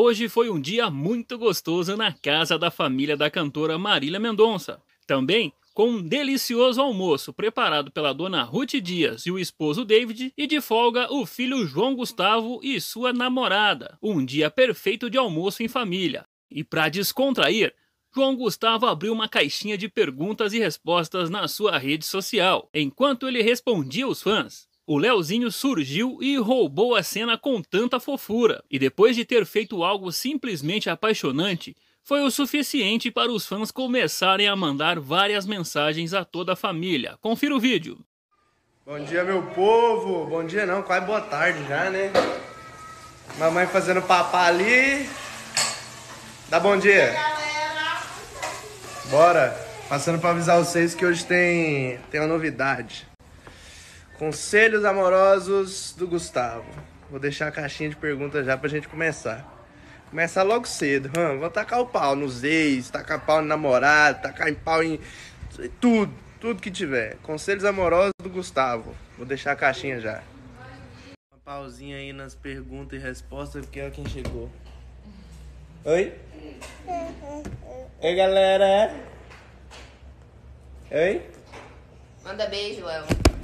Hoje foi um dia muito gostoso na casa da família da cantora Marília Mendonça. Também com um delicioso almoço preparado pela dona Ruth Dias e o esposo David, e de folga o filho João Gustavo e sua namorada. Um dia perfeito de almoço em família. E para descontrair, João Gustavo abriu uma caixinha de perguntas e respostas na sua rede social, enquanto ele respondia os fãs. O Leozinho surgiu e roubou a cena com tanta fofura, e depois de ter feito algo simplesmente apaixonante, foi o suficiente para os fãs começarem a mandar várias mensagens a toda a família. Confira o vídeo. Bom dia, meu povo. Bom dia, não, quase boa tarde já, né? Mamãe fazendo papá ali. Dá bom dia. Bora. Passando para avisar vocês que hoje tem, tem uma novidade. Conselhos amorosos do Gustavo. Vou deixar a caixinha de perguntas já pra gente começar. Começar logo cedo, hum, vou tacar o pau nos ex, tacar pau no namorado, tacar em pau em tudo, tudo que tiver. Conselhos amorosos do Gustavo. Vou deixar a caixinha já. Uma pausinha aí nas perguntas e respostas, porque é quem chegou. Oi? Oi, galera. Oi? Manda beijo, Elmo.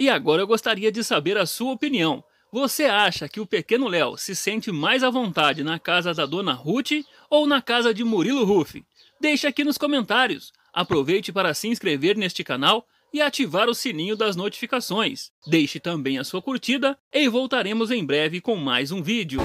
E agora eu gostaria de saber a sua opinião. Você acha que o pequeno Léo se sente mais à vontade na casa da dona Ruth ou na casa de Murilo Ruff? Deixe aqui nos comentários. Aproveite para se inscrever neste canal e ativar o sininho das notificações. Deixe também a sua curtida e voltaremos em breve com mais um vídeo.